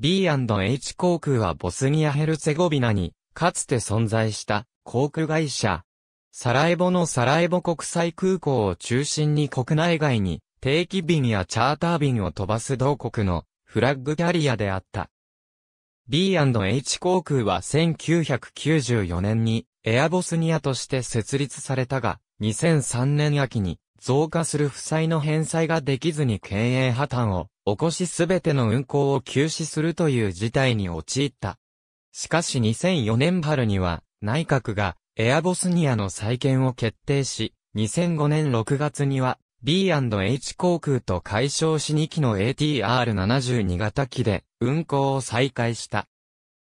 B&H 航空はボスニア・ヘルツェゴビナに、かつて存在した航空会社。サラエボのサラエボ国際空港を中心に国内外に定期便やチャーター便を飛ばす同国のフラッグキャリアであった。B&H 航空は1994年にエアボスニアとして設立されたが、2003年秋に増加する負債の返済ができずに経営破綻を起こしすべての運行を休止するという事態に陥った。しかし2004年春には、内閣がエアボスニアの再建を決定し、2005年6月には B&H 航空と解消し2機の ATR72 型機で運行を再開した。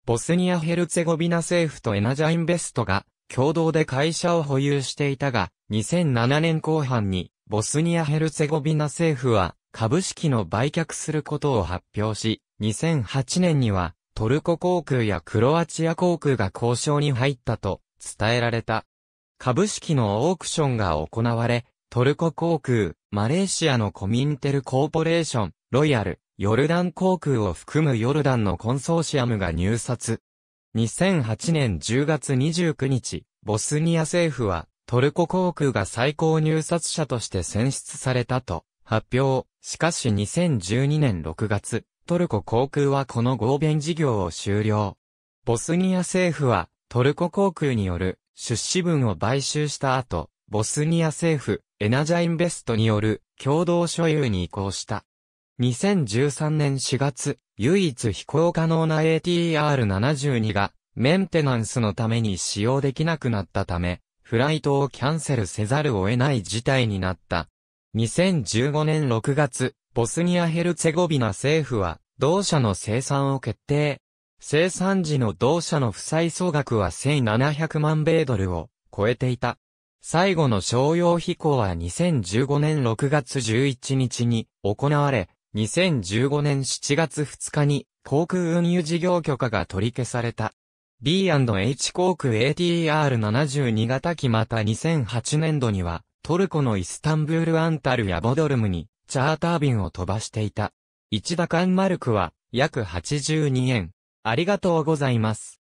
ボスニア・ヘルツェゴビナ政府とエナジャインベストが共同で会社を保有していたが、2007年後半にボスニア・ヘルツェゴビナ政府は株式の売却することを発表し、2008年にはトルコ航空やクロアチア航空が交渉に入ったと伝えられた。株式のオークションが行われ、トルコ航空、マレーシアのコミンテルコーポレーション、ロイヤル、ヨルダン航空を含むヨルダンのコンソーシアムが入札。2008年10月29日、ボスニア政府はトルコ航空が最高入札者として選出されたと発表。しかし2012年6月、トルコ航空はこの合弁事業を終了。ボスニア政府は、トルコ航空による出資分を買収した後、ボスニア政府、エナジャインベストによる共同所有に移行した。2013年4月、唯一飛行可能な ATR72 がメンテナンスのために使用できなくなったため、フライトをキャンセルせざるを得ない事態になった2015年6月、ボスニア・ヘルツェゴビナ政府は、同社の生産を決定。生産時の同社の負債総額は1700万米ドルを超えていた。最後の商用飛行は2015年6月11日に行われ、2015年7月2日に航空運輸事業許可が取り消された。B&H 航空 ATR72 型機また2008年度にはトルコのイスタンブールアンタルやボドルムに、チャーター便を飛ばしていた。一ダカンマルクは、約82円。ありがとうございます。